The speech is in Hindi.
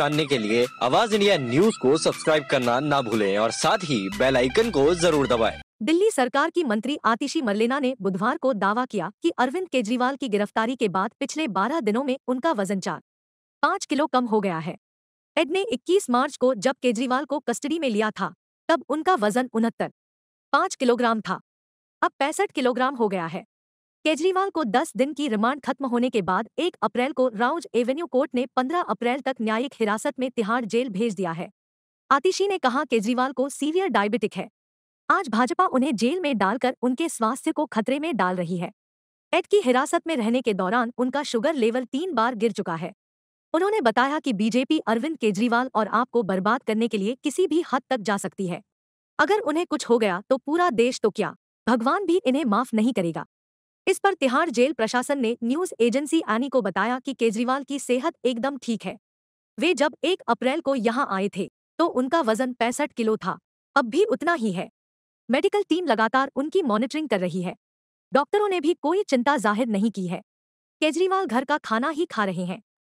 जानने के लिए आवाज इंडिया न्यूज को सब्सक्राइब करना ना भूलें और साथ ही बेल आइकन को जरूर दबाएं। दिल्ली सरकार की मंत्री आतिशी मरलेना ने बुधवार को दावा किया कि अरविंद केजरीवाल की गिरफ्तारी के बाद पिछले 12 दिनों में उनका वजन चार पाँच किलो कम हो गया है एड ने इक्कीस मार्च को जब केजरीवाल को कस्टडी में लिया था तब उनका वजन उनहत्तर पाँच किलोग्राम था अब पैंसठ किलोग्राम हो गया है केजरीवाल को 10 दिन की रिमांड खत्म होने के बाद 1 अप्रैल को राउज एवेन्यू कोर्ट ने 15 अप्रैल तक न्यायिक हिरासत में तिहाड़ जेल भेज दिया है आतिशी ने कहा केजरीवाल को सीवियर डायबिटिक है आज भाजपा उन्हें जेल में डालकर उनके स्वास्थ्य को खतरे में डाल रही है एड की हिरासत में रहने के दौरान उनका शुगर लेवल तीन बार गिर चुका है उन्होंने बताया कि बीजेपी अरविंद केजरीवाल और आपको बर्बाद करने के लिए किसी भी हद तक जा सकती है अगर उन्हें कुछ हो गया तो पूरा देश तो क्या भगवान भी इन्हें माफ नहीं करेगा इस पर तिहाड़ जेल प्रशासन ने न्यूज एजेंसी आनी को बताया कि केजरीवाल की सेहत एकदम ठीक है वे जब एक अप्रैल को यहाँ आए थे तो उनका वजन पैंसठ किलो था अब भी उतना ही है मेडिकल टीम लगातार उनकी मॉनिटरिंग कर रही है डॉक्टरों ने भी कोई चिंता जाहिर नहीं की है केजरीवाल घर का खाना ही खा रहे हैं